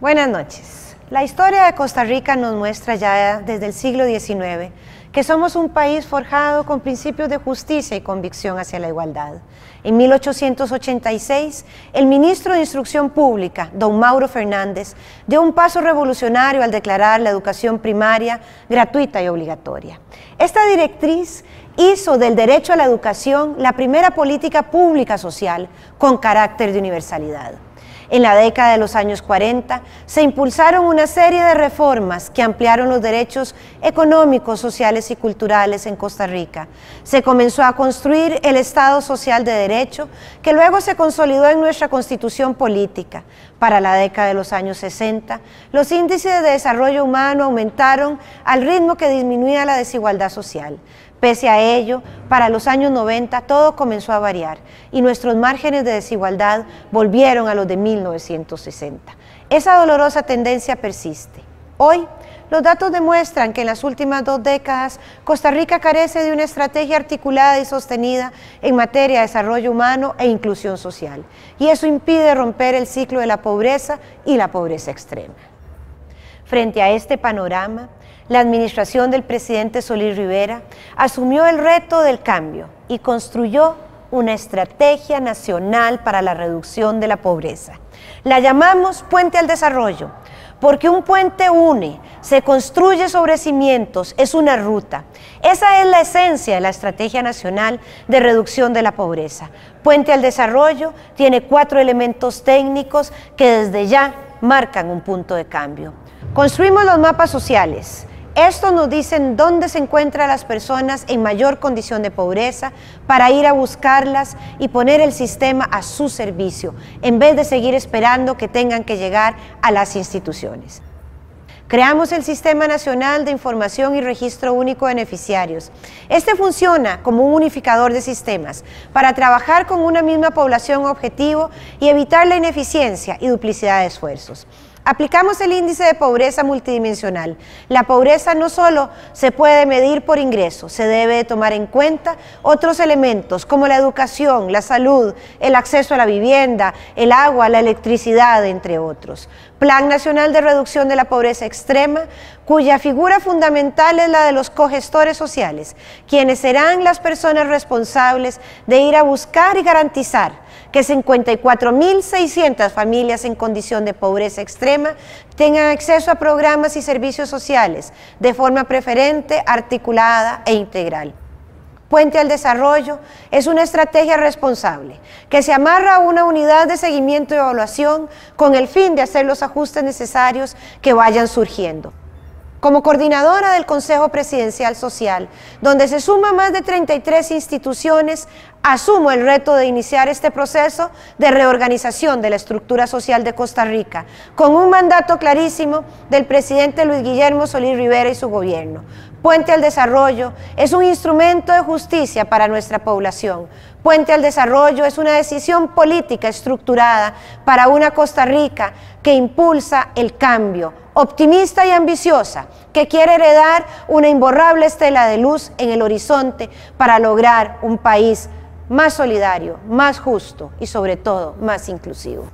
Buenas noches. La historia de Costa Rica nos muestra ya desde el siglo XIX que somos un país forjado con principios de justicia y convicción hacia la igualdad. En 1886, el ministro de Instrucción Pública, don Mauro Fernández, dio un paso revolucionario al declarar la educación primaria gratuita y obligatoria. Esta directriz hizo del derecho a la educación la primera política pública social con carácter de universalidad. En la década de los años 40 se impulsaron una serie de reformas que ampliaron los derechos económicos, sociales y culturales en Costa Rica. Se comenzó a construir el Estado Social de Derecho, que luego se consolidó en nuestra constitución política. Para la década de los años 60, los índices de desarrollo humano aumentaron al ritmo que disminuía la desigualdad social. Pese a ello, para los años 90 todo comenzó a variar y nuestros márgenes de desigualdad volvieron a los de 1960. Esa dolorosa tendencia persiste. Hoy, los datos demuestran que en las últimas dos décadas Costa Rica carece de una estrategia articulada y sostenida en materia de desarrollo humano e inclusión social, y eso impide romper el ciclo de la pobreza y la pobreza extrema. Frente a este panorama, la administración del presidente Solís Rivera asumió el reto del cambio y construyó una estrategia nacional para la reducción de la pobreza. La llamamos puente al desarrollo, porque un puente une, se construye sobre cimientos, es una ruta. Esa es la esencia de la Estrategia Nacional de Reducción de la Pobreza. Puente al Desarrollo tiene cuatro elementos técnicos que desde ya marcan un punto de cambio. Construimos los mapas sociales. Estos nos dicen dónde se encuentran las personas en mayor condición de pobreza para ir a buscarlas y poner el sistema a su servicio, en vez de seguir esperando que tengan que llegar a las instituciones. Creamos el Sistema Nacional de Información y Registro Único de Beneficiarios. Este funciona como un unificador de sistemas para trabajar con una misma población objetivo y evitar la ineficiencia y duplicidad de esfuerzos. Aplicamos el índice de pobreza multidimensional. La pobreza no solo se puede medir por ingreso, se debe tomar en cuenta otros elementos como la educación, la salud, el acceso a la vivienda, el agua, la electricidad, entre otros. Plan Nacional de Reducción de la Pobreza Extrema, cuya figura fundamental es la de los cogestores sociales, quienes serán las personas responsables de ir a buscar y garantizar que 54.600 familias en condición de pobreza extrema tengan acceso a programas y servicios sociales de forma preferente, articulada e integral. Puente al Desarrollo es una estrategia responsable que se amarra a una unidad de seguimiento y evaluación con el fin de hacer los ajustes necesarios que vayan surgiendo como coordinadora del Consejo Presidencial Social, donde se suma más de 33 instituciones, asumo el reto de iniciar este proceso de reorganización de la estructura social de Costa Rica, con un mandato clarísimo del presidente Luis Guillermo Solís Rivera y su gobierno. Puente al Desarrollo es un instrumento de justicia para nuestra población. Puente al Desarrollo es una decisión política estructurada para una Costa Rica que impulsa el cambio, optimista y ambiciosa, que quiere heredar una imborrable estela de luz en el horizonte para lograr un país más solidario, más justo y sobre todo más inclusivo.